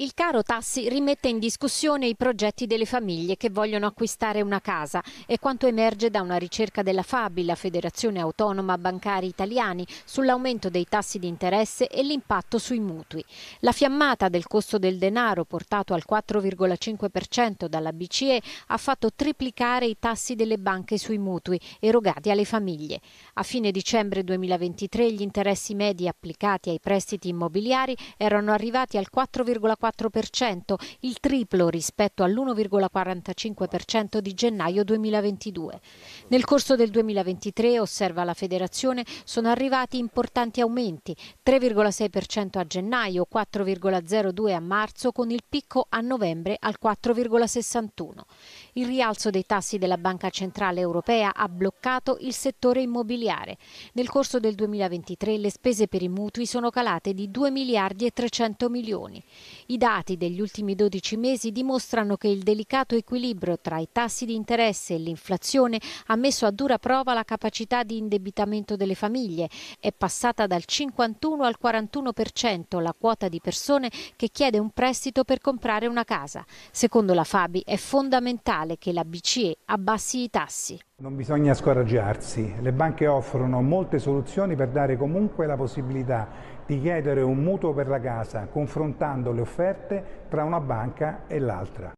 Il caro tassi rimette in discussione i progetti delle famiglie che vogliono acquistare una casa e quanto emerge da una ricerca della FABI, la Federazione Autonoma Bancari Italiani, sull'aumento dei tassi di interesse e l'impatto sui mutui. La fiammata del costo del denaro portato al 4,5% dalla BCE ha fatto triplicare i tassi delle banche sui mutui erogati alle famiglie. A fine dicembre 2023 gli interessi medi applicati ai prestiti immobiliari erano arrivati al 4,4% 1,4%, il triplo rispetto all'1,45% di gennaio 2022. Nel corso del 2023, osserva la Federazione, sono arrivati importanti aumenti, 3,6% a gennaio, 4,02% a marzo, con il picco a novembre al 4,61%. Il rialzo dei tassi della Banca Centrale Europea ha bloccato il settore immobiliare. Nel corso del 2023 le spese per i mutui sono calate di 2 miliardi e 300 milioni. I dati degli ultimi 12 mesi dimostrano che il delicato equilibrio tra i tassi di interesse e l'inflazione ha messo a dura prova la capacità di indebitamento delle famiglie. È passata dal 51 al 41% la quota di persone che chiede un prestito per comprare una casa. Secondo la Fabi è fondamentale che la BCE abbassi i tassi. Non bisogna scoraggiarsi, le banche offrono molte soluzioni per dare comunque la possibilità di chiedere un mutuo per la casa confrontando le offerte tra una banca e l'altra.